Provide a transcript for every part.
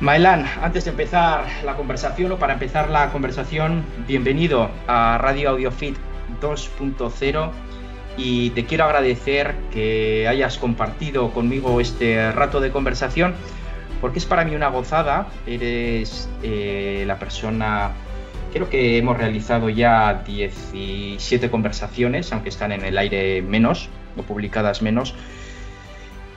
Maelan, antes de empezar la conversación o para empezar la conversación, bienvenido a Radio AudioFit 2.0 y te quiero agradecer que hayas compartido conmigo este rato de conversación porque es para mí una gozada. Eres eh, la persona creo que hemos realizado ya 17 conversaciones, aunque están en el aire menos, o publicadas menos.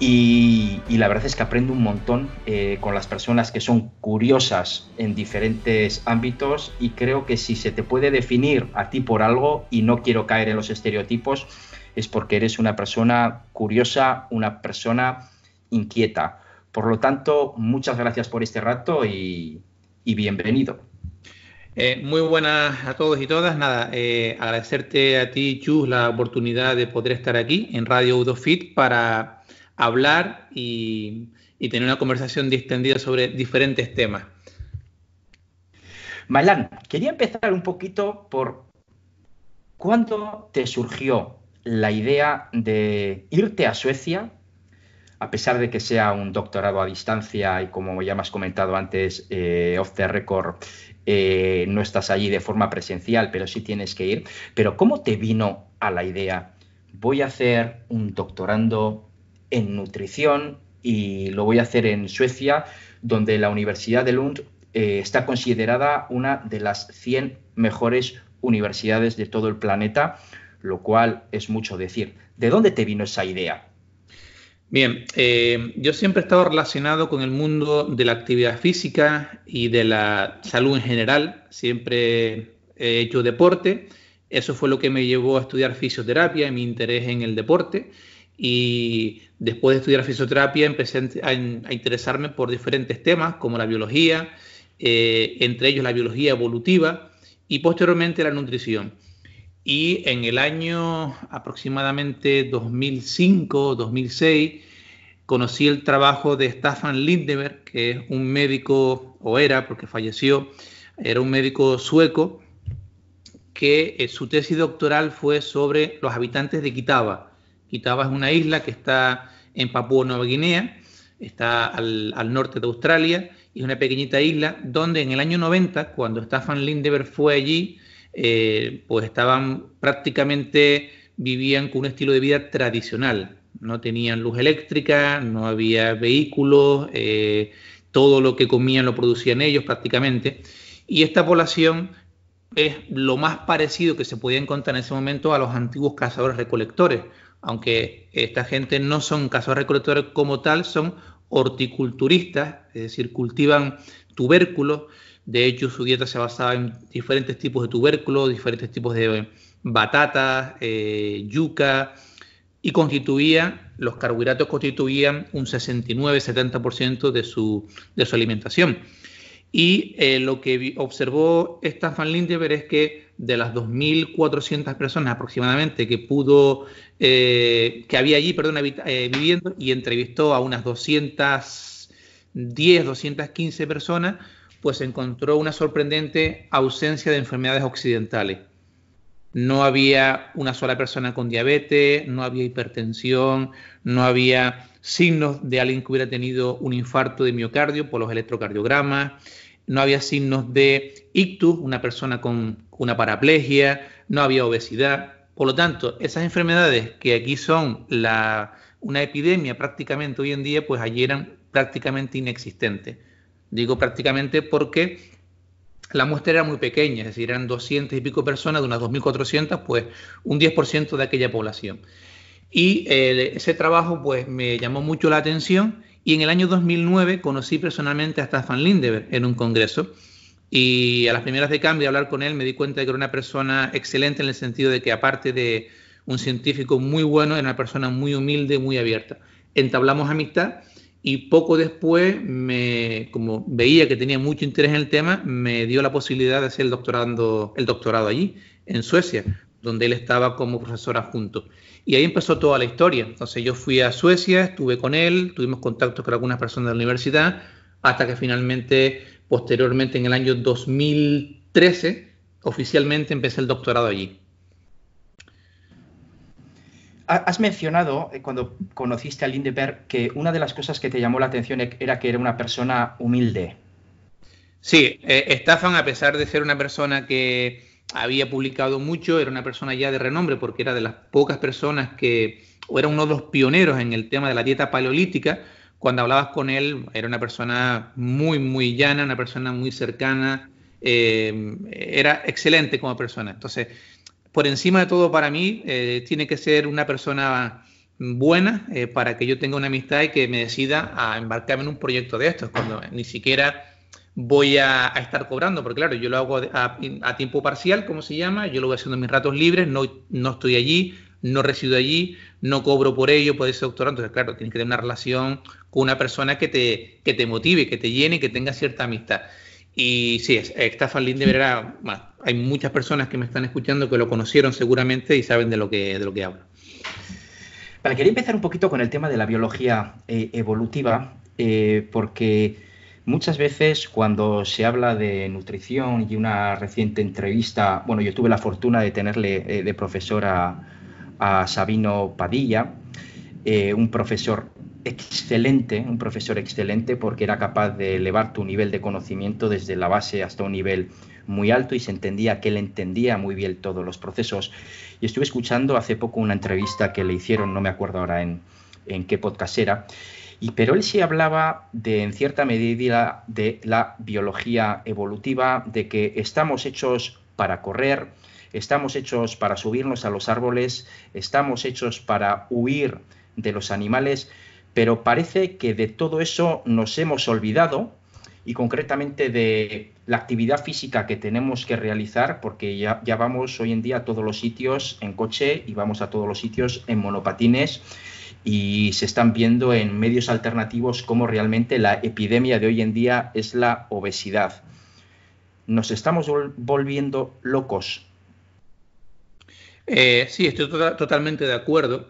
Y, la verdad es que aprendo un montón eh, con las personas que son curiosas en diferentes ámbitos y creo que si se te puede definir a ti por algo, y no quiero caer en los estereotipos, es porque eres una persona curiosa, una persona inquieta. Por lo tanto, muchas gracias por este rato y bienvenido. Eh, muy buenas a todos y todas. Nada, eh, agradecerte a ti, Chus, la oportunidad de poder estar aquí en Radio Udofit para hablar y, tener una conversación distendida sobre diferentes temas. Mailán, quería empezar un poquito por cuándo te surgió la idea de irte a Suecia a pesar de que sea un doctorado a distancia y como ya me has comentado antes, eh, off the record, eh, no estás allí de forma presencial, pero sí tienes que ir. Pero ¿cómo te vino a la idea? Voy a hacer un doctorando en nutrición y lo voy a hacer en Suecia, donde la Universidad de Lund eh, está considerada una de las 100 mejores universidades de todo el planeta, lo cual es mucho decir. ¿De dónde te vino esa idea? Bien, eh, yo siempre he estado relacionado con el mundo de la actividad física y de la salud en general. Siempre he hecho deporte. Eso fue lo que me llevó a estudiar fisioterapia y mi interés en el deporte. Y después de estudiar fisioterapia empecé a, interesarme por diferentes temas como la biología, eh, entre ellos la biología evolutiva y posteriormente la nutrición y en el año aproximadamente 2005-2006 conocí el trabajo de Staffan Lindeberg, que es un médico, o era, porque falleció, era un médico sueco, que eh, su tesis doctoral fue sobre los habitantes de Kitaba. Kitaba es una isla que está en Papúa Nueva Guinea, está al, al norte de Australia, y es una pequeñita isla donde en el año 90, cuando Staffan Lindeberg fue allí, eh, pues estaban prácticamente vivían con un estilo de vida tradicional. No tenían luz eléctrica, no había vehículos, eh, todo lo que comían lo producían ellos prácticamente. Y esta población es lo más parecido que se podía encontrar en ese momento a los antiguos cazadores recolectores, aunque esta gente no son cazadores recolectores como tal, son horticulturistas, es decir, cultivan tubérculos de hecho, su dieta se basaba en diferentes tipos de tubérculos, diferentes tipos de eh, batatas, eh, yuca, y constituía, los carbohidratos constituían un 69-70% de su, de su alimentación. Y eh, lo que observó Stan es que de las 2.400 personas aproximadamente que pudo, que había allí, viviendo, y entrevistó a unas 210, 215 personas, pues encontró una sorprendente ausencia de enfermedades occidentales. No había una sola persona con diabetes, no había hipertensión, no había signos de alguien que hubiera tenido un infarto de miocardio por los electrocardiogramas, no había signos de ictus, una persona con una paraplegia, no había obesidad. Por lo tanto, esas enfermedades que aquí son una epidemia prácticamente hoy en día, pues allí eran prácticamente inexistentes. Digo prácticamente porque la muestra era muy pequeña, es decir, eran 200 y pico personas, de unas 2.400, pues un 10% de aquella población. Y eh, ese trabajo pues me llamó mucho la atención y en el año 2009 conocí personalmente a Stefan Lindeberg en un congreso y a las primeras de cambio de hablar con él me di cuenta de que era una persona excelente en el sentido de que aparte de un científico muy bueno, era una persona muy humilde, muy abierta. Entablamos amistad y poco después, me, como veía que tenía mucho interés en el tema, me dio la posibilidad de hacer el, el doctorado allí, en Suecia, donde él estaba como profesor adjunto. Y ahí empezó toda la historia. Entonces yo fui a Suecia, estuve con él, tuvimos contactos con algunas personas de la universidad, hasta que finalmente, posteriormente, en el año 2013, oficialmente empecé el doctorado allí. Has mencionado eh, cuando conociste a Lindeberg que una de las cosas que te llamó la atención e-, era que era una persona humilde. Sí, eh, a pesar de ser una persona que había publicado mucho, era una persona ya de renombre porque era de las pocas personas que, o era uno de los pioneros en el tema de la dieta paleolítica. Cuando hablabas con él, era una persona muy, muy llana, una persona muy cercana, eh, era excelente como persona. Entonces, por encima de todo para mí, eh, tiene que ser una persona buena eh, para que yo tenga una amistad y que me decida a embarcarme en un proyecto de estos, cuando ni siquiera voy a, estar cobrando, porque claro, yo lo hago a, tiempo parcial, como se llama, yo lo voy haciendo mis ratos libres, no, no estoy allí, no resido allí, no cobro por ello, puede ser doctorado. Entonces, claro, tiene que tener una relación con una persona que te, que te motive, que te llene, que tenga cierta amistad. Y sí, Staffan Lindbergh era, hay muchas personas que me están escuchando que lo conocieron seguramente y saben de lo que, de lo que hablo. Vale, quería empezar un poquito con el tema de la biología eh, evolutiva, eh, porque muchas veces cuando se habla de nutrición y una reciente entrevista, bueno, yo tuve la fortuna de tenerle eh, de profesor a, a Sabino Padilla, un profesor excelente, un profesor excelente, porque era capaz de elevar tu nivel de conocimiento desde la base hasta un nivel muy alto y se entendía que él entendía muy bien todos los procesos. Y estuve escuchando hace poco una entrevista que le hicieron, no me acuerdo ahora en, en qué podcast era, y, pero él sí hablaba de, en cierta medida, de la biología evolutiva, de que estamos hechos para correr, estamos hechos para subirnos a los árboles, estamos hechos para huir de los animales, pero parece que de todo eso nos hemos olvidado y concretamente de la actividad física que tenemos que realizar, porque ya, vamos hoy en día a todos los sitios en coche y vamos a todos los sitios en monopatines y se están viendo en medios alternativos cómo realmente la epidemia de hoy en día es la obesidad. Nos estamos volviendo locos. Eh, sí, estoy tota-, totalmente de acuerdo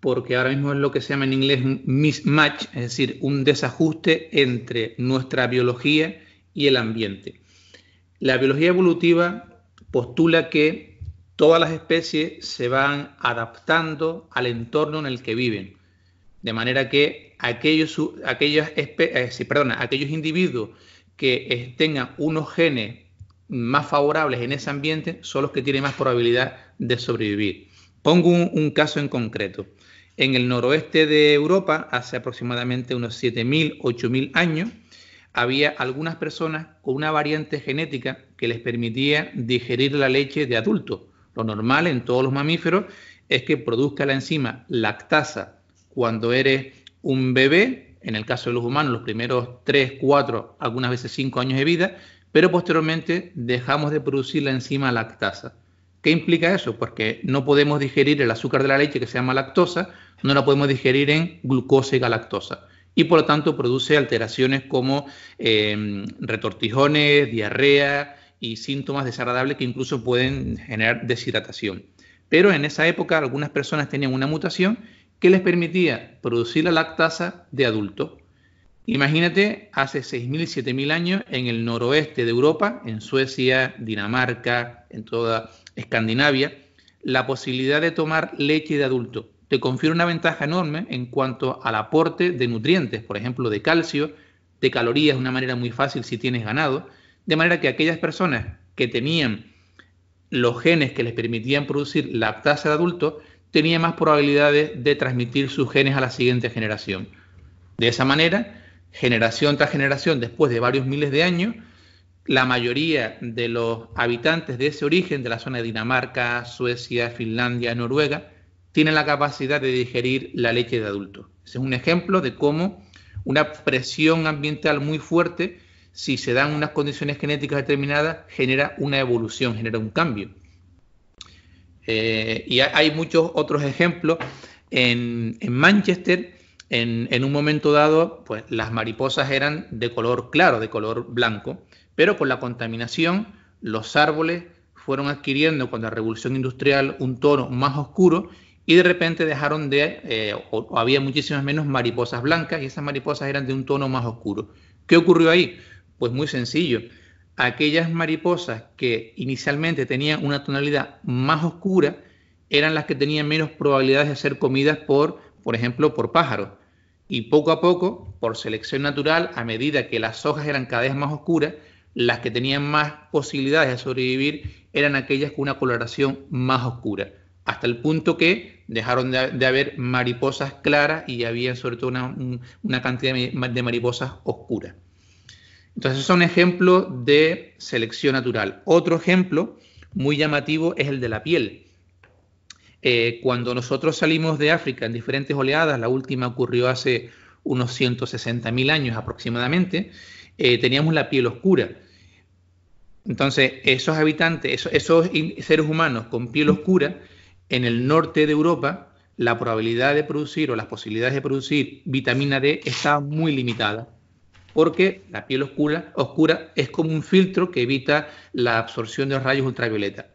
porque ahora mismo es lo que se llama en inglés un mismatch, es decir, un desajuste entre nuestra biología y el ambiente. La biología evolutiva postula que todas las especies se van adaptando al entorno en el que viven, de manera que aquellos, eh, aquellos individuos que tengan unos genes más favorables en ese ambiente son los que tienen más probabilidad de sobrevivir. Pongo un caso en concreto en el noroeste de Europa, hace aproximadamente unos 7.000, 8.000 años, había algunas personas con una variante genética que les permitía digerir la leche de adulto. Lo normal en todos los mamíferos es que produzca la enzima lactasa cuando eres un bebé, en el caso de los humanos los primeros 3, 4, algunas veces 5 años de vida, pero posteriormente dejamos de producir la enzima lactasa. ¿Qué implica eso? Porque pues no podemos digerir el azúcar de la leche que se llama lactosa, no la podemos digerir en glucosa y galactosa. Y por lo tanto produce alteraciones como em, retortijones, diarrea y síntomas desagradables que incluso pueden generar deshidratación. Pero en esa época algunas personas tenían una mutación que les permitía producir la lactasa de adulto Imagínate hace 6.000, 7.000 años en el noroeste de Europa, en Suecia, Dinamarca, en toda Escandinavia, la posibilidad de tomar leche de adulto. Te confiere una ventaja enorme en cuanto al aporte de nutrientes, por ejemplo, de calcio, de calorías, de una manera muy fácil si tienes ganado, de manera que aquellas personas que tenían los genes que les permitían producir lactasa de adulto, tenían más probabilidades de transmitir sus genes a la siguiente generación. De esa manera, generación tras generación, después de varios miles de años, la mayoría de los habitantes de ese origen, de la zona de Dinamarca, Suecia, Finlandia, Noruega, tienen la capacidad de digerir la leche de adulto. Ese es un ejemplo de cómo una presión ambiental muy fuerte, si se dan unas condiciones genéticas determinadas, genera una evolución, genera un cambio. Eh, y hay muchos otros ejemplos. en Manchester, en, un momento dado, pues las mariposas eran de color claro, de color blanco, pero con la contaminación los árboles fueron adquiriendo con la revolución industrial un tono más oscuro y de repente dejaron de, o, eh, o había muchísimas menos mariposas blancas y esas mariposas eran de un tono más oscuro. ¿Qué ocurrió ahí? Pues muy sencillo. Aquellas mariposas que inicialmente tenían una tonalidad más oscura eran las que tenían menos probabilidades de ser comidas por por ejemplo, por pájaros. Y poco a poco, por selección natural, a medida que las hojas eran cada vez más oscuras, las que tenían más posibilidades de sobrevivir eran aquellas con una coloración más oscura, hasta el punto que dejaron de, haber mariposas claras y había sobre todo una, cantidad de mariposas oscuras. Entonces son ejemplo de selección natural. Otro ejemplo muy llamativo es el de la piel. Eh, cuando nosotros salimos de África en diferentes oleadas, la última ocurrió hace unos 160.000 años aproximadamente, eh, teníamos la piel oscura. Entonces, esos habitantes, esos, seres humanos con piel oscura, en el norte de Europa, la probabilidad de producir o las posibilidades de producir vitamina D está muy limitada, porque la piel oscura, oscura es como un filtro que evita la absorción de los rayos ultravioleta.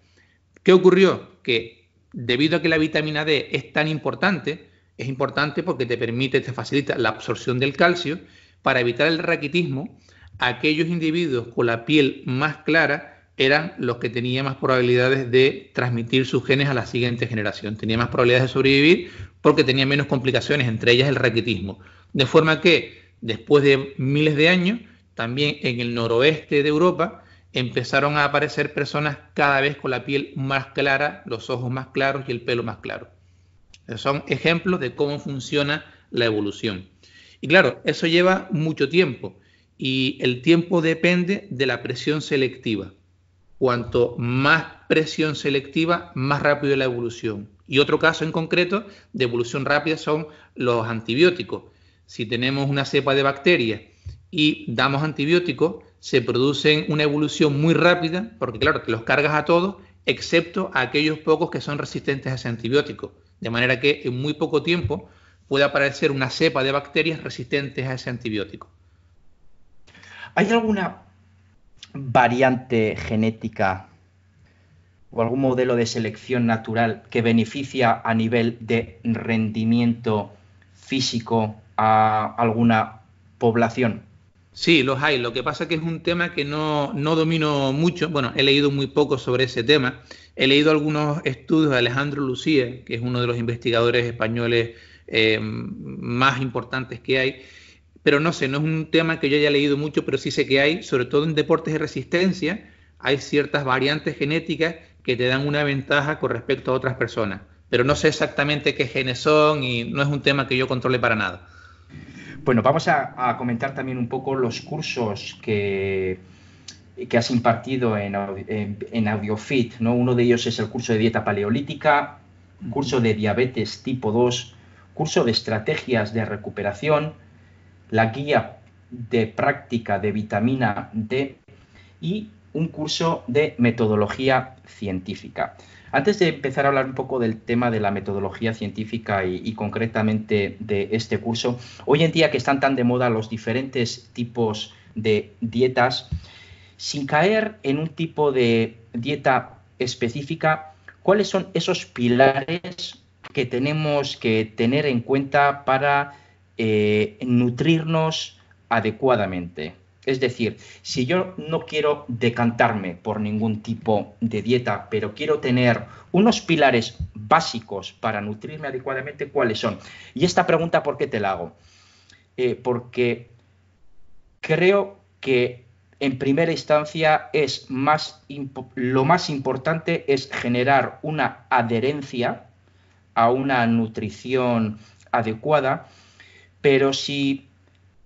¿Qué ocurrió? Que debido a que la vitamina D es tan importante, es importante porque te permite, te facilita la absorción del calcio para evitar el raquitismo. Aquellos individuos con la piel más clara eran los que tenían más probabilidades de transmitir sus genes a la siguiente generación. Tenían más probabilidades de sobrevivir porque tenían menos complicaciones, entre ellas el raquitismo. De forma que después de miles de años, también en el noroeste de Europa, empezaron a aparecer personas cada vez con la piel más clara, los ojos más claros y el pelo más claro. Son ejemplos de cómo funciona la evolución. Y claro, eso lleva mucho tiempo y el tiempo depende de la presión selectiva. Cuanto más presión selectiva, más rápido la evolución. Y otro caso en concreto de evolución rápida son los antibióticos. Si tenemos una cepa de bacterias y damos antibióticos, se produce una evolución muy rápida, porque claro, te los cargas a todos, excepto a aquellos pocos que son resistentes a ese antibiótico. De manera que en muy poco tiempo puede aparecer una cepa de bacterias resistentes a ese antibiótico. ¿Hay alguna variante genética o algún modelo de selección natural que beneficia a nivel de rendimiento físico a alguna población? Sí, los hay. Lo que pasa es que es un tema que no, no domino mucho. Bueno, he leído muy poco sobre ese tema. He leído algunos estudios de Alejandro Lucía, que es uno de los investigadores españoles eh, más importantes que hay. Pero no sé, no es un tema que yo haya leído mucho, pero sí sé que hay, sobre todo en deportes de resistencia, hay ciertas variantes genéticas que te dan una ventaja con respecto a otras personas. Pero no sé exactamente qué genes son y no es un tema que yo controle para nada. Bueno, vamos a, comentar también un poco los cursos que, que has impartido en, en, AudioFit. ¿no? Uno de ellos es el curso de dieta paleolítica, curso de diabetes tipo 2, curso de estrategias de recuperación, la guía de práctica de vitamina D y un curso de metodología científica. Antes de empezar a hablar un poco del tema de la metodología científica y, concretamente de este curso, hoy en día que están tan de moda los diferentes tipos de dietas, sin caer en un tipo de dieta específica, ¿cuáles son esos pilares que tenemos que tener en cuenta para eh, nutrirnos adecuadamente? Es decir, si yo no quiero decantarme por ningún tipo de dieta, pero quiero tener unos pilares básicos para nutrirme adecuadamente, ¿cuáles son? Y esta pregunta, ¿por qué te la hago? Eh, porque creo que en primera instancia es más lo más importante es generar una adherencia a una nutrición adecuada, pero si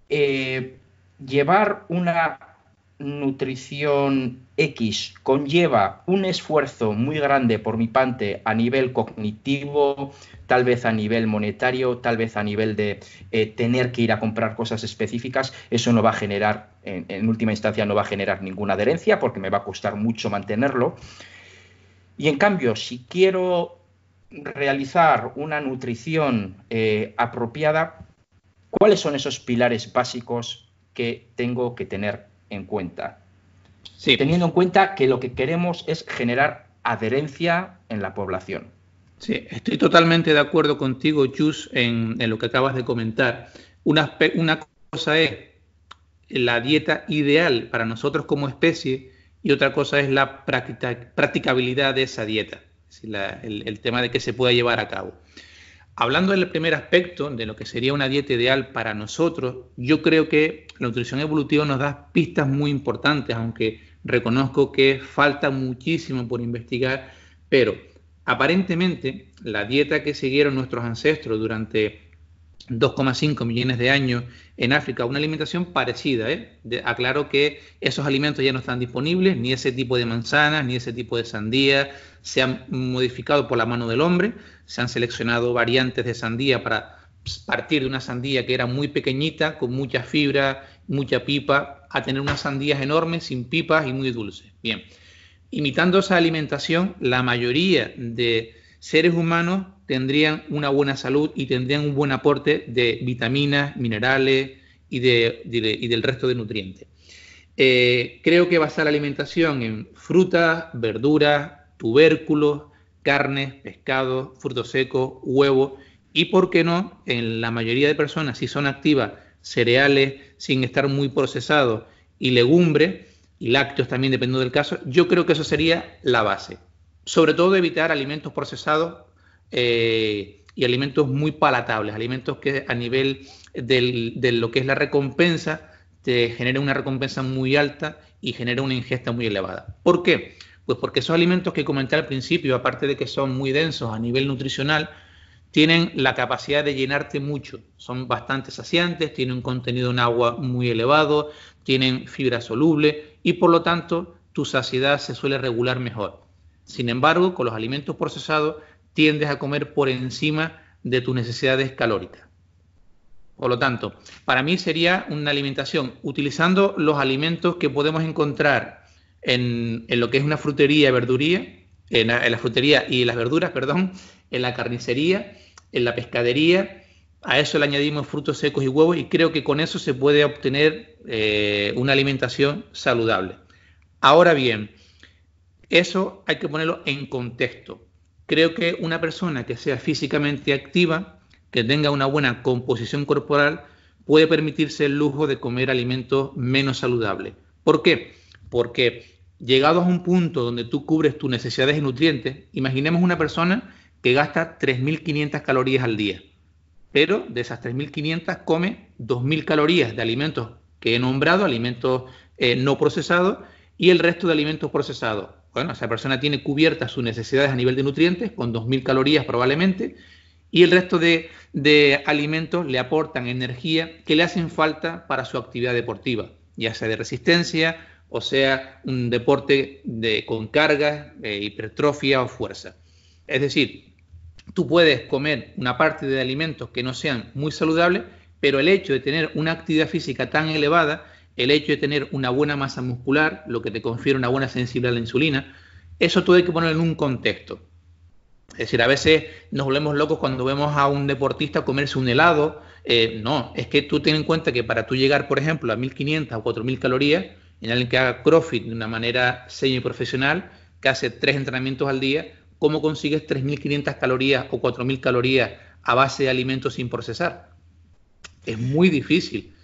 eh, llevar una nutrición X conlleva un esfuerzo muy grande por mi parte a nivel cognitivo, tal vez a nivel monetario, tal vez a nivel de eh, tener que ir a comprar cosas específicas, eso no va a generar, en, última instancia, no va a generar ninguna adherencia porque me va a costar mucho mantenerlo. Y en cambio, si quiero realizar una nutrición eh, apropiada, ¿cuáles son esos pilares básicos que tengo que tener en cuenta. Pues. Teniendo en cuenta que lo que queremos es generar adherencia en la población. Sí, estoy totalmente de acuerdo contigo, Jus, en, lo que acabas de comentar. Una, una cosa es la dieta ideal para nosotros como especie y otra cosa es la practicabilidad de esa dieta, el, tema de que se pueda llevar a cabo. Hablando del primer aspecto, de lo que sería una dieta ideal para nosotros, yo creo que la nutrición evolutiva nos da pistas muy importantes, aunque reconozco que falta muchísimo por investigar, pero aparentemente la dieta que siguieron nuestros ancestros durante 2,5 millones de años en África, una alimentación parecida. ¿eh? aclaro que esos alimentos ya no están disponibles, ni ese tipo de manzanas, ni ese tipo de sandía, se han modificado por la mano del hombre, se han seleccionado variantes de sandía para partir de una sandía que era muy pequeñita, con mucha fibra, mucha pipa, a tener unas sandías enormes, sin pipas y muy dulces. Bien, imitando esa alimentación, la mayoría de seres humanos tendrían una buena salud y tendrían un buen aporte de vitaminas, minerales y, de, del resto de nutrientes. Eh, creo que basar la alimentación en frutas, verduras, tubérculos, carne, pescado, frutos secos, huevo y, por qué no, en la mayoría de personas, si son activas, cereales sin estar muy procesados y legumbres y lácteos también dependiendo del caso, yo creo que eso sería la base. Sobre todo evitar alimentos procesados eh, y alimentos muy palatables, alimentos que a nivel de lo que es la recompensa te genera una recompensa muy alta y genera una ingesta muy elevada. ¿Por qué? Pues porque esos alimentos que comenté al principio, aparte de que son muy densos a nivel nutricional, tienen la capacidad de llenarte mucho. Son bastante saciantes, tienen un contenido en agua muy elevado, tienen fibra soluble y por lo tanto tu saciedad se suele regular mejor. Sin embargo, con los alimentos procesados tiendes a comer por encima de tus necesidades calóricas. Por lo tanto, para mí sería una alimentación utilizando los alimentos que podemos encontrar en, lo que es una frutería y verduría, en la, frutería y las verduras, perdón, en la carnicería, en la pescadería. A eso le añadimos frutos secos y huevos y creo que con eso se puede obtener eh, una alimentación saludable. Ahora bien, eso hay que ponerlo en contexto. Creo que una persona que sea físicamente activa, que tenga una buena composición corporal, puede permitirse el lujo de comer alimentos menos saludables. ¿Por qué? porque llegado a un punto donde tú cubres tus necesidades de nutrientes, imaginemos una persona que gasta 3.500 calorías al día, pero de esas 3.500 come 2.000 calorías de alimentos que he nombrado, alimentos eh, no procesados, y el resto de alimentos procesados. Bueno, esa persona tiene cubiertas sus necesidades a nivel de nutrientes con 2.000 calorías probablemente, y el resto de, de, alimentos le aportan energía que le hacen falta para su actividad deportiva, ya sea de resistencia, o sea un deporte con carga, eh, hipertrofia o fuerza. Es decir, tú puedes comer una parte de alimentos que no sean muy saludables, pero el hecho de tener una actividad física tan elevada, el hecho de tener una buena masa muscular, lo que te confiere una buena sensibilidad a la insulina, eso tú hay que ponerlo en un contexto. Es decir, a veces nos volvemos locos cuando vemos a un deportista comerse un helado. Eh, no, es que tú ten en cuenta que para tú llegar, por ejemplo, a 1500 o 4000 calorías, en alguien que haga CrossFit de una manera semiprofesional, que hace tres entrenamientos al día, ¿cómo consigues 3.500 calorías o 4.000 calorías a base de alimentos sin procesar? Es muy difícil,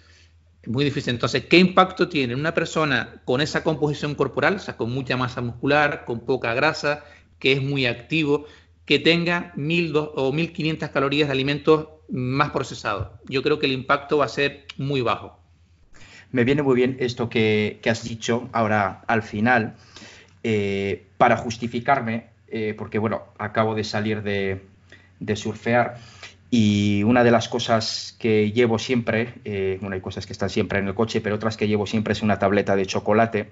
es muy difícil. Entonces, ¿qué impacto tiene una persona con esa composición corporal, o sea, con mucha masa muscular, con poca grasa, que es muy activo, que tenga 1.000 o 1.500 calorías de alimentos más procesados? Yo creo que el impacto va a ser muy bajo me viene muy bien esto que, has dicho ahora al final, eh, para justificarme, eh, porque bueno, acabo de salir de, surfear y una de las cosas que llevo siempre, eh, bueno, hay cosas que están siempre en el coche, pero otras que llevo siempre es una tableta de chocolate.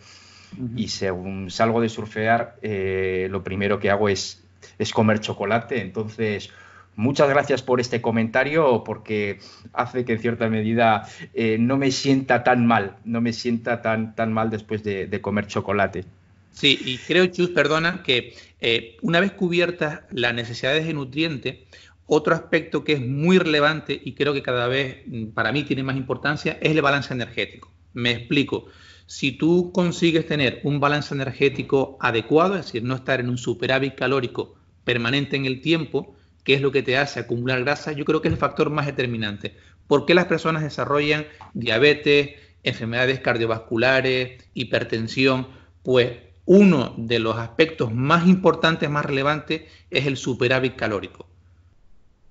Y según salgo de surfear, lo primero que hago es, es comer chocolate. Entonces, Muchas gracias por este comentario porque hace que en cierta medida eh, no me sienta tan mal, no me sienta tan, tan mal después de, comer chocolate. Sí, y creo, Chus, perdona, que eh, una vez cubiertas las necesidades de nutriente, otro aspecto que es muy relevante y creo que cada vez mm, para mí tiene más importancia es el balance energético. Me explico. Si tú consigues tener un balance energético adecuado, es decir, no estar en un superávit calórico permanente en el tiempo, qué es lo que te hace acumular grasa, yo creo que es el factor más determinante. ¿Por qué las personas desarrollan diabetes, enfermedades cardiovasculares, hipertensión? Pues uno de los aspectos más importantes, más relevantes, es el superávit calórico.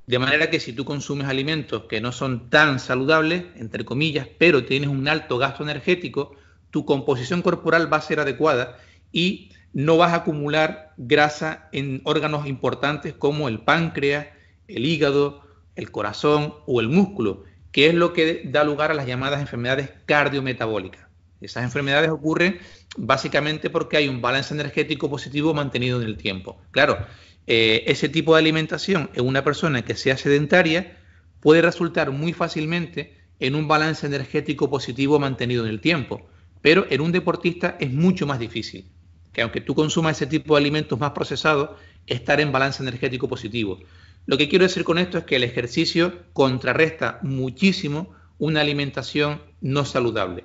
De manera que si tú consumes alimentos que no son tan saludables, entre comillas, pero tienes un alto gasto energético, tu composición corporal va a ser adecuada y no vas a acumular grasa en órganos importantes como el páncreas, el hígado, el corazón o el músculo, que es lo que da lugar a las llamadas enfermedades cardiometabólicas. Esas enfermedades ocurren básicamente porque hay un balance energético positivo mantenido en el tiempo. Claro, eh, ese tipo de alimentación en una persona que sea sedentaria puede resultar muy fácilmente en un balance energético positivo mantenido en el tiempo, pero en un deportista es mucho más difícil que aunque tú consumas ese tipo de alimentos más procesados, estar en balance energético positivo. Lo que quiero decir con esto es que el ejercicio contrarresta muchísimo una alimentación no saludable.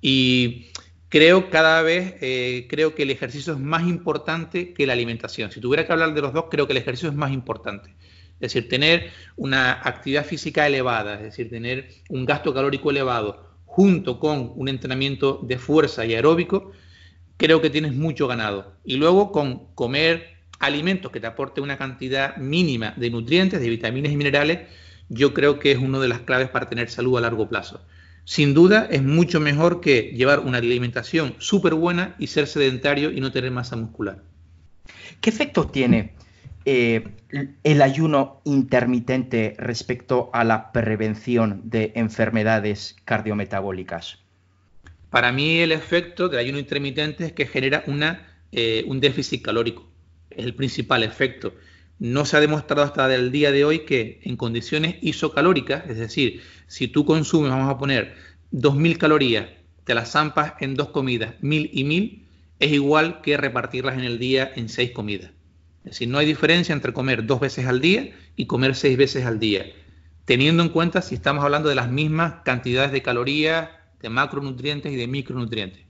Y creo cada vez, eh, creo que el ejercicio es más importante que la alimentación. Si tuviera que hablar de los dos, creo que el ejercicio es más importante. Es decir, tener una actividad física elevada, es decir, tener un gasto calórico elevado junto con un entrenamiento de fuerza y aeróbico, creo que tienes mucho ganado. Y luego con comer alimentos que te aporten una cantidad mínima de nutrientes, de vitaminas y minerales, yo creo que es una de las claves para tener salud a largo plazo. Sin duda es mucho mejor que llevar una alimentación súper buena y ser sedentario y no tener masa muscular. ¿Qué efectos tiene eh, el ayuno intermitente respecto a la prevención de enfermedades cardiometabólicas? Para mí el efecto del ayuno intermitente es que genera eh, un déficit calórico. Es el principal efecto. No se ha demostrado hasta el día de hoy que en condiciones isocalóricas, es decir, si tú consumes, vamos a poner, 2.000 calorías, te las zampas en dos comidas, 1.000 y 1.000, es igual que repartirlas en el día en seis comidas. Es decir, no hay diferencia entre comer dos veces al día y comer seis veces al día, teniendo en cuenta si estamos hablando de las mismas cantidades de calorías, de macronutrientes y de micronutrientes.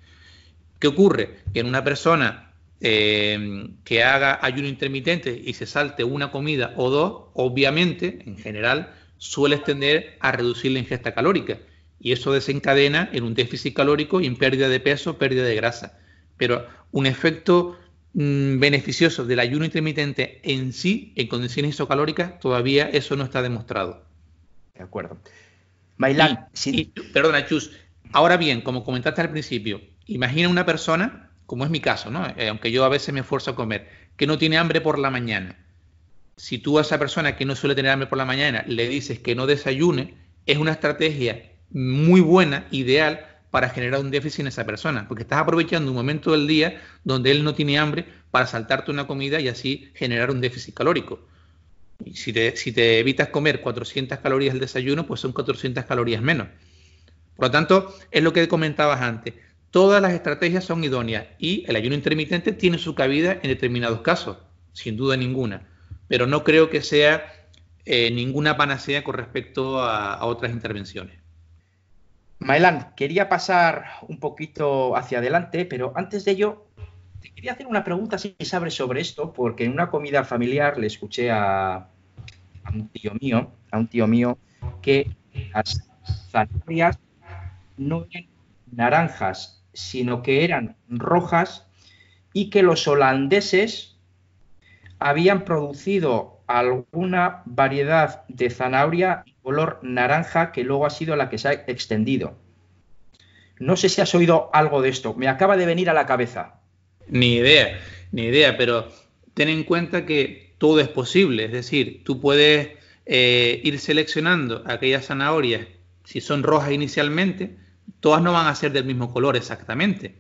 ¿Qué ocurre? Que en una persona eh, que haga ayuno intermitente y se salte una comida o dos, obviamente, en general, suele tender a reducir la ingesta calórica. Y eso desencadena en un déficit calórico y en pérdida de peso, pérdida de grasa. Pero un efecto mm, beneficioso del ayuno intermitente en sí, en condiciones isocalóricas, todavía eso no está demostrado. De acuerdo. Bailán, perdona, Chus, Ahora bien, como comentaste al principio, imagina una persona, como es mi caso, ¿no? Eh, aunque yo a veces me esfuerzo a comer, que no tiene hambre por la mañana. Si tú a esa persona que no suele tener hambre por la mañana le dices que no desayune, es una estrategia muy buena, ideal, para generar un déficit en esa persona, porque estás aprovechando un momento del día donde él no tiene hambre para saltarte una comida y así generar un déficit calórico. si te, si te evitas comer 400 calorías al desayuno, pues son 400 calorías menos. Por lo tanto, es lo que comentabas antes. Todas las estrategias son idóneas y el ayuno intermitente tiene su cabida en determinados casos, sin duda ninguna. Pero no creo que sea eh, ninguna panacea con respecto a, otras intervenciones. Maelán, quería pasar un poquito hacia adelante, pero antes de ello, te quería hacer una pregunta si sabes sobre esto, porque en una comida familiar le escuché a, un tío mío, a un tío mío, que las zanahorias no eran naranjas, sino que eran rojas y que los holandeses habían producido alguna variedad de zanahoria color naranja que luego ha sido la que se ha extendido. No sé si has oído algo de esto, me acaba de venir a la cabeza. Ni idea, ni idea, pero ten en cuenta que todo es posible, es decir, tú puedes eh, ir seleccionando aquellas zanahorias, si son rojas inicialmente, todas no van a ser del mismo color exactamente.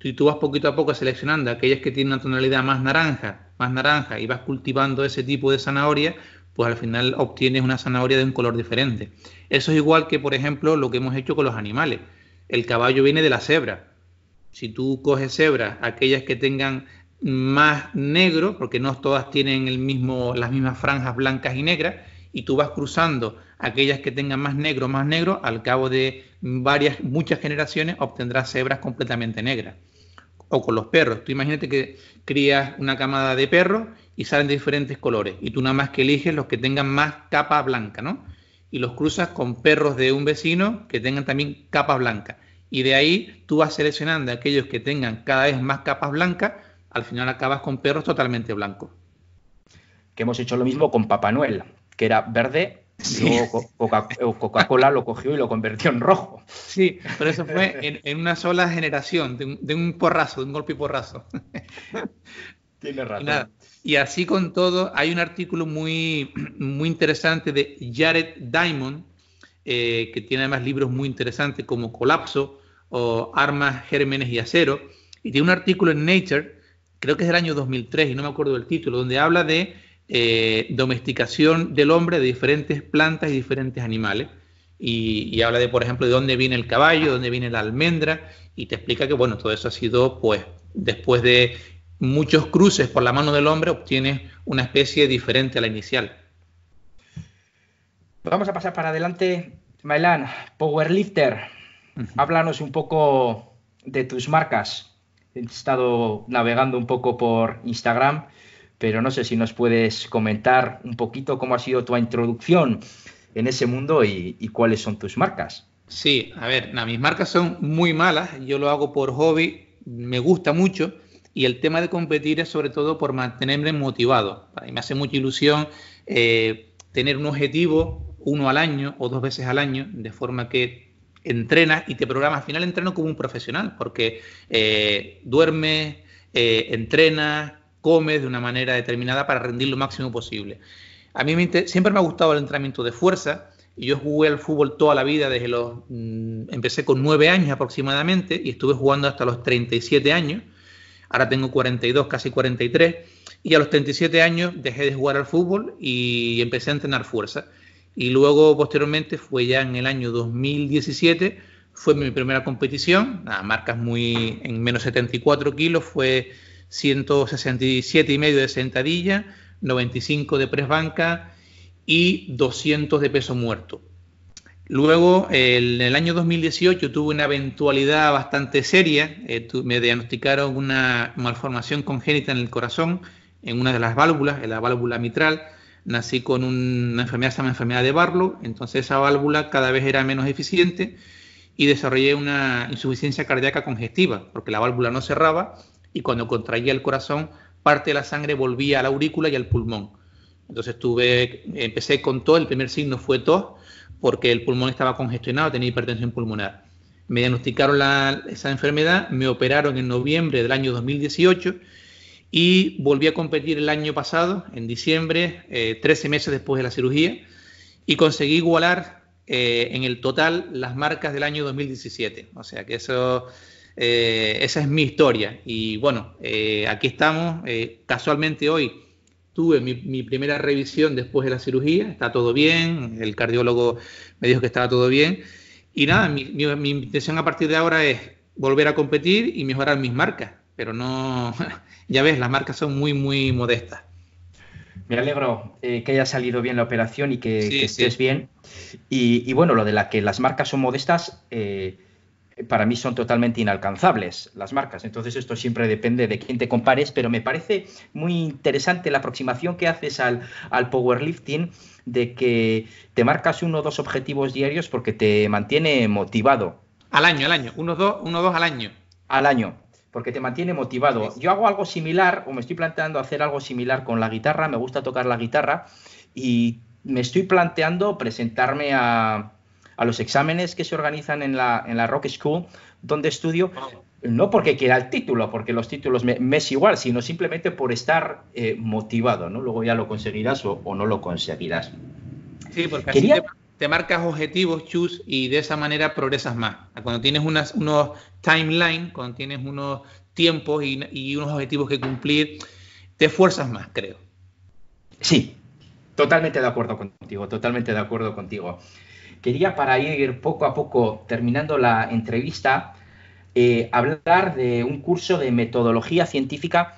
Si tú vas poquito a poco seleccionando aquellas que tienen una tonalidad más naranja, más naranja, y vas cultivando ese tipo de zanahoria, pues al final obtienes una zanahoria de un color diferente. Eso es igual que, por ejemplo, lo que hemos hecho con los animales. El caballo viene de la cebra. Si tú coges cebras, aquellas que tengan más negro, porque no todas tienen el mismo, las mismas franjas blancas y negras, y tú vas cruzando aquellas que tengan más negro, más negro, al cabo de varias, muchas generaciones obtendrás cebras completamente negras. O con los perros. Tú imagínate que crías una camada de perros y salen de diferentes colores. Y tú nada más que eliges los que tengan más capa blanca, ¿no? Y los cruzas con perros de un vecino que tengan también capa blanca. Y de ahí tú vas seleccionando aquellos que tengan cada vez más capas blancas. Al final acabas con perros totalmente blancos. Que hemos hecho lo mismo con Papá Noel, que era verde, Sí. Luego eh, Coca-Cola lo cogió y lo convirtió en rojo. Sí, pero eso fue en, una sola generación, de un, porrazo, de un golpe y porrazo. Tiene razón. Y, así con todo, hay un artículo muy, muy interesante de Jared Diamond, eh, que tiene además libros muy interesantes como Colapso o Armas, Gérmenes y Acero, y tiene un artículo en Nature, creo que es del año 2003 y no me acuerdo del título, donde habla de eh, domesticación del hombre de diferentes plantas y diferentes animales. Y, habla de, por ejemplo, de dónde viene el caballo, dónde viene la almendra, y te explica que, bueno, todo eso ha sido, pues, después de muchos cruces por la mano del hombre, obtienes una especie diferente a la inicial. Vamos a pasar para adelante, Mailán, Powerlifter. Háblanos un poco de tus marcas. He estado navegando un poco por Instagram pero no sé si nos puedes comentar un poquito cómo ha sido tu introducción en ese mundo y, cuáles son tus marcas. Sí, a ver, mis marcas son muy malas, yo lo hago por hobby, me gusta mucho y el tema de competir es sobre todo por mantenerme motivado. me hace mucha ilusión eh, tener un objetivo uno al año o dos veces al año, de forma que entrenas y te programas. Al final entreno como un profesional, porque eh, duermes, eh, entrenas, come de una manera determinada para rendir lo máximo posible. A mí siempre me ha gustado el entrenamiento de fuerza y yo jugué al fútbol toda la vida, desde los mm, empecé con nueve años aproximadamente y estuve jugando hasta los 37 años. Ahora tengo 42, casi 43 y a los 37 años dejé de jugar al fútbol y empecé a entrenar fuerza. Y luego posteriormente fue ya en el año 2017 fue mi primera competición, a marcas muy en menos 74 kilos, fue 167 y medio de sentadilla, 95 de presbanca y 200 de peso muerto. Luego, en el año 2018 tuve una eventualidad bastante seria. Eh, me diagnosticaron una malformación congénita en el corazón, en una de las válvulas, en la válvula mitral. Nací con una enfermedad, se llama enfermedad de Barlow, entonces esa válvula cada vez era menos eficiente y desarrollé una insuficiencia cardíaca congestiva, porque la válvula no cerraba y cuando contraía el corazón, parte de la sangre volvía a la aurícula y al pulmón. Entonces tuve, empecé con tos, el primer signo fue tos, porque el pulmón estaba congestionado, tenía hipertensión pulmonar. Me diagnosticaron la, esa enfermedad, me operaron en noviembre del año 2018 y volví a competir el año pasado, en diciembre, 13 eh, meses después de la cirugía, y conseguí igualar eh, en el total las marcas del año 2017. O sea que eso eh, esa es mi historia. Y bueno, eh, aquí estamos. Eh, casualmente hoy tuve mi, primera revisión después de la cirugía. Está todo bien. El cardiólogo me dijo que estaba todo bien. Y nada, mi, intención a partir de ahora es volver a competir y mejorar mis marcas. Pero no, ya ves, las marcas son muy, muy modestas. Me alegro que haya salido bien la operación y que, estés bien. Y, bueno, lo de la que las marcas son modestas, eh, para mí son totalmente inalcanzables las marcas. Entonces esto siempre depende de quién te compares, pero me parece muy interesante la aproximación que haces al, powerlifting de que te marcas uno o dos objetivos diarios porque te mantiene motivado. Al año, al año, uno dos, dos al año. Al año, porque te mantiene motivado. Yo hago algo similar o me estoy planteando hacer algo similar con la guitarra, me gusta tocar la guitarra y me estoy planteando presentarme a a los exámenes que se organizan en la, Rock School, donde estudio, ah. no porque quiera el título, porque los títulos me, es igual, sino simplemente por estar eh, motivado, ¿no? Luego ya lo conseguirás o, no lo conseguirás. Sí, porque así te, marcas objetivos, chus, y de esa manera progresas más. Cuando tienes unos timeline, cuando tienes unos tiempos y, y unos objetivos que cumplir, te esfuerzas más, creo. Sí, totalmente de acuerdo contigo, totalmente de acuerdo contigo. Quería para ir poco a poco terminando la entrevista eh, hablar de un curso de metodología científica.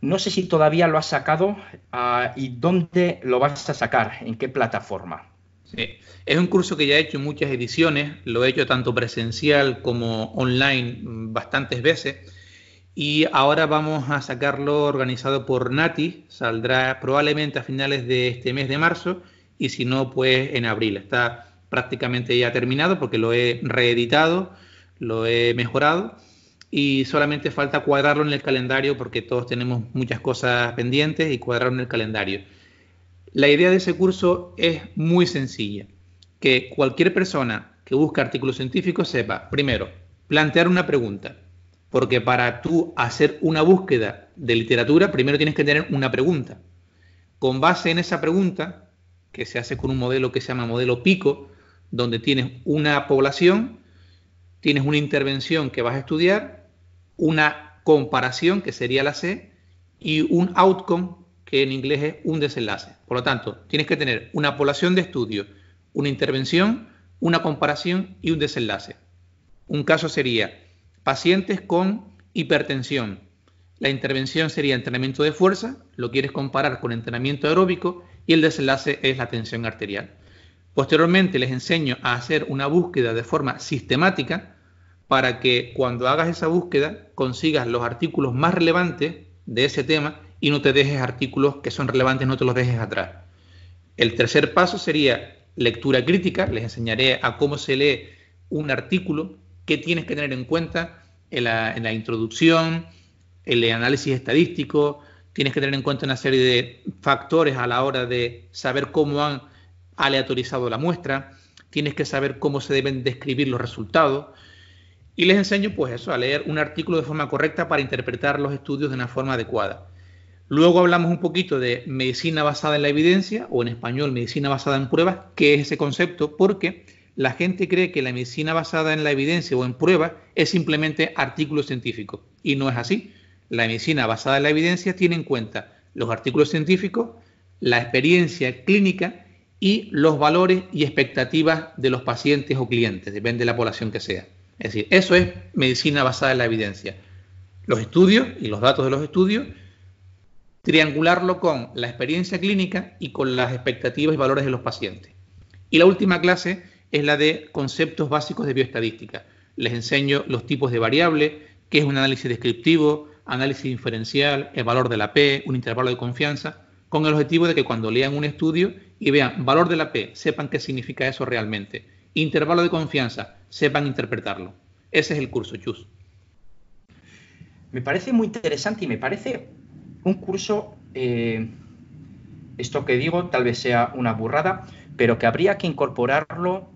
No sé si todavía lo has sacado ah, y dónde lo vas a sacar, en qué plataforma. Sí. Es un curso que ya he hecho en muchas ediciones, lo he hecho tanto presencial como online mm, bastantes veces y ahora vamos a sacarlo organizado por Nati, saldrá probablemente a finales de este mes de marzo y si no, pues en abril. Está prácticamente ya terminado porque lo he reeditado, lo he mejorado y solamente falta cuadrarlo en el calendario porque todos tenemos muchas cosas pendientes y cuadrarlo en el calendario. La idea de ese curso es muy sencilla, que cualquier persona que busca artículos científicos sepa, primero, plantear una pregunta, porque para tú hacer una búsqueda de literatura, primero tienes que tener una pregunta. Con base en esa pregunta, que se hace con un modelo que se llama modelo pico, donde tienes una población, tienes una intervención que vas a estudiar, una comparación, que sería la C, y un outcome, que en inglés es un desenlace. Por lo tanto, tienes que tener una población de estudio, una intervención, una comparación y un desenlace. Un caso sería pacientes con hipertensión. La intervención sería entrenamiento de fuerza, lo quieres comparar con entrenamiento aeróbico y el desenlace es la tensión arterial. Posteriormente les enseño a hacer una búsqueda de forma sistemática para que cuando hagas esa búsqueda consigas los artículos más relevantes de ese tema y no te dejes artículos que son relevantes, no te los dejes atrás. El tercer paso sería lectura crítica, les enseñaré a cómo se lee un artículo, qué tienes que tener en cuenta en la, en introducción, el análisis estadístico, tienes que tener en cuenta una serie de factores a la hora de saber cómo han aleatorizado la muestra, tienes que saber cómo se deben describir los resultados. Y les enseño, pues eso, a leer un artículo de forma correcta para interpretar los estudios de una forma adecuada. Luego hablamos un poquito de medicina basada en la evidencia, o en español, medicina basada en pruebas, qué es ese concepto, porque la gente cree que la medicina basada en la evidencia o en pruebas es simplemente artículo científico, y no es así la medicina basada en la evidencia tiene en cuenta los artículos científicos, la experiencia clínica y los valores y expectativas de los pacientes o clientes, depende de la población que sea. Es decir, eso es medicina basada en la evidencia. Los estudios y los datos de los estudios, triangularlo con la experiencia clínica y con las expectativas y valores de los pacientes. Y la última clase es la de conceptos básicos de bioestadística. Les enseño los tipos de variables, qué es un análisis descriptivo, análisis inferencial, el valor de la P, un intervalo de confianza, con el objetivo de que cuando lean un estudio y vean valor de la P, sepan qué significa eso realmente. Intervalo de confianza, sepan interpretarlo. Ese es el curso, Chus. Me parece muy interesante y me parece un curso, eh, esto que digo tal vez sea una burrada, pero que habría que incorporarlo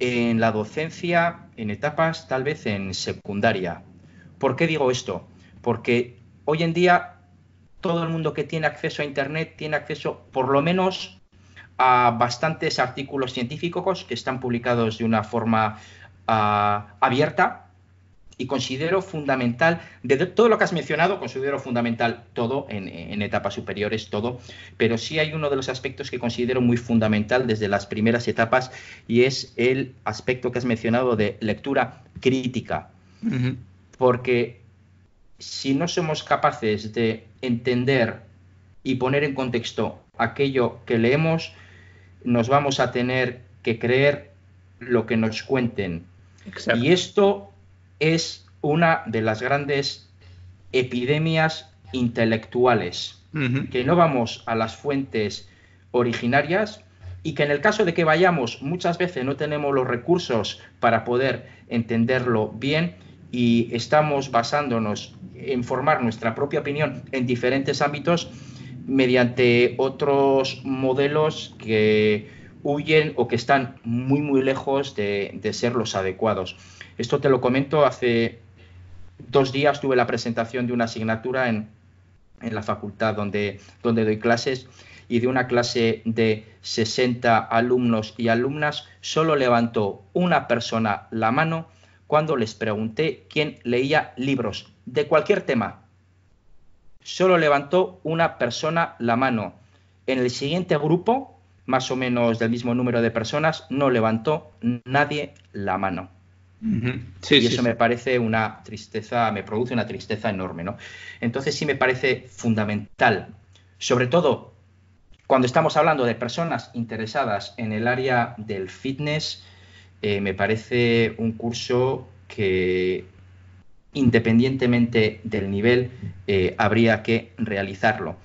en la docencia en etapas tal vez en secundaria. ¿Por qué digo esto? porque hoy en día todo el mundo que tiene acceso a Internet tiene acceso por lo menos a bastantes artículos científicos que están publicados de una forma ah, abierta y considero fundamental, de todo lo que has mencionado, considero fundamental todo, en, etapas superiores todo, pero sí hay uno de los aspectos que considero muy fundamental desde las primeras etapas y es el aspecto que has mencionado de lectura crítica, porque si no somos capaces de entender y poner en contexto aquello que leemos, nos vamos a tener que creer lo que nos cuenten. Y esto es una de las grandes epidemias intelectuales, que no vamos a las fuentes originarias y que en el caso de que vayamos muchas veces no tenemos los recursos para poder entenderlo bien y estamos basándonos en formar nuestra propia opinión en diferentes ámbitos mediante otros modelos que huyen o que están muy muy lejos de, ser los adecuados. Esto te lo comento, hace dos días tuve la presentación de una asignatura en, la facultad donde, donde doy clases y de una clase de 60 alumnos y alumnas solo levantó una persona la mano cuando les pregunté quién leía libros de cualquier tema. Solo levantó una persona la mano. En el siguiente grupo, más o menos del mismo número de personas, no levantó nadie la mano. y eso me parece una tristeza, me produce una tristeza enorme, ¿no? Entonces sí me parece fundamental, sobre todo cuando estamos hablando de personas interesadas en el área del fitness, eh, me parece un curso que independientemente del nivel eh, habría que realizarlo.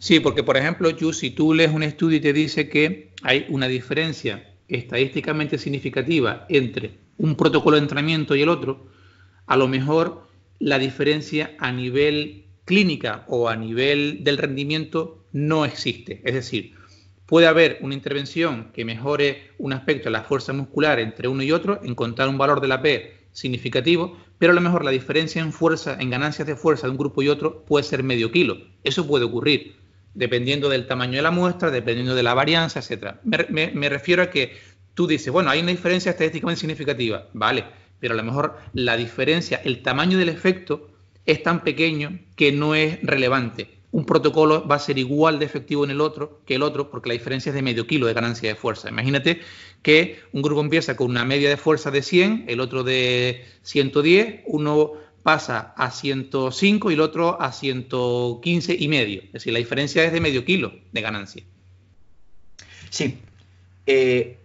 Sí, porque por ejemplo, si tú lees un estudio y te dice que hay una diferencia estadísticamente significativa entre un protocolo de entrenamiento y el otro, a lo mejor la diferencia a nivel clínica o a nivel del rendimiento no existe. Es decir, puede haber una intervención que mejore un aspecto de la fuerza muscular entre uno y otro, encontrar un valor de la P significativo, pero a lo mejor la diferencia en fuerza, en ganancias de fuerza de un grupo y otro puede ser medio kilo. Eso puede ocurrir, dependiendo del tamaño de la muestra, dependiendo de la varianza, etc. me refiero a que tú dices, bueno, hay una diferencia estadísticamente significativa, vale, pero a lo mejor la diferencia, el tamaño del efecto es tan pequeño que no es relevante un protocolo va a ser igual de efectivo en el otro que el otro, porque la diferencia es de medio kilo de ganancia de fuerza. Imagínate que un grupo empieza con una media de fuerza de 100, el otro de 110, uno pasa a 105 y el otro a 115 y medio. Es decir, la diferencia es de medio kilo de ganancia. Sí. Eh,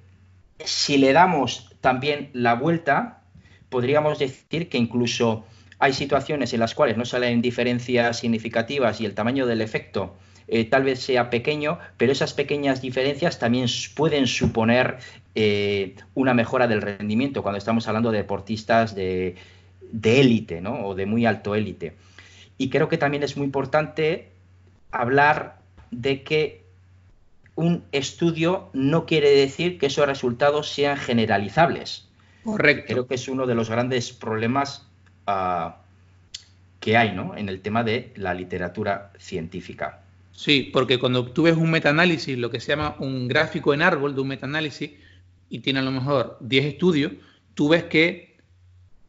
si le damos también la vuelta, podríamos decir que incluso hay situaciones en las cuales no salen diferencias significativas y el tamaño del efecto eh, tal vez sea pequeño, pero esas pequeñas diferencias también pueden suponer eh, una mejora del rendimiento cuando estamos hablando de deportistas de, de élite o de muy alto élite. Y creo que también es muy importante hablar de que un estudio no quiere decir que esos resultados sean generalizables. Correcto. Creo que es uno de los grandes problemas que hay ¿no? en el tema de la literatura científica. Sí, porque cuando tú ves un metaanálisis, lo que se llama un gráfico en árbol de un metaanálisis, y tiene a lo mejor 10 estudios, tú ves que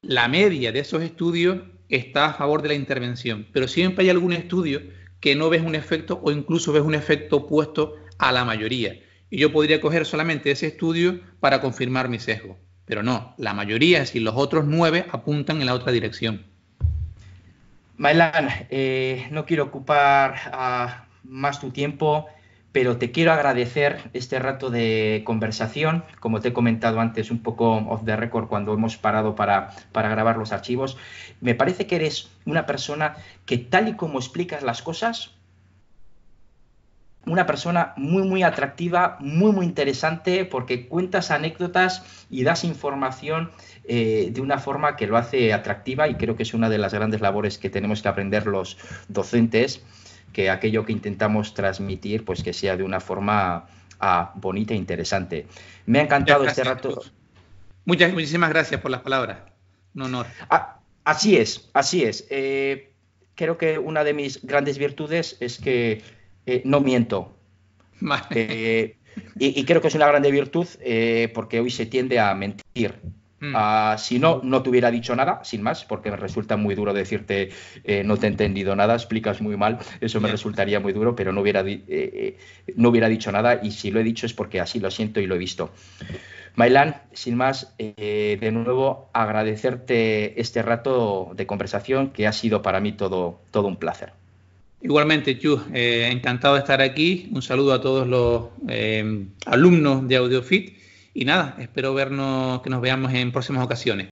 la media de esos estudios está a favor de la intervención, pero siempre hay algún estudio que no ves un efecto o incluso ves un efecto opuesto a la mayoría. Y yo podría coger solamente ese estudio para confirmar mi sesgo. Pero no, la mayoría, si los otros nueve apuntan en la otra dirección. Mailan, eh, no quiero ocupar ah, más tu tiempo, pero te quiero agradecer este rato de conversación. Como te he comentado antes, un poco off the record cuando hemos parado para, para grabar los archivos. Me parece que eres una persona que tal y como explicas las cosas, una persona muy, muy atractiva, muy, muy interesante, porque cuentas anécdotas y das información eh, de una forma que lo hace atractiva y creo que es una de las grandes labores que tenemos que aprender los docentes, que aquello que intentamos transmitir, pues que sea de una forma ah, bonita e interesante. Me ha encantado este rato. Muchas, muchísimas gracias por las palabras. Un honor. Ah, así es, así es. Eh, creo que una de mis grandes virtudes es que eh, no miento. Eh, y, creo que es una grande virtud eh, porque hoy se tiende a mentir. Mm. Ah, si no, no te hubiera dicho nada, sin más, porque me resulta muy duro decirte no te he entendido nada, explicas muy mal, eso me resultaría muy duro, pero no hubiera, no hubiera dicho nada y si lo he dicho es porque así lo siento y lo he visto. Mailan, sin más, de nuevo agradecerte este rato de conversación que ha sido para mí todo, todo un placer. Igualmente, Chu, eh, encantado de estar aquí. Un saludo a todos los eh, alumnos de AudioFit. Y nada, espero vernos, que nos veamos en próximas ocasiones.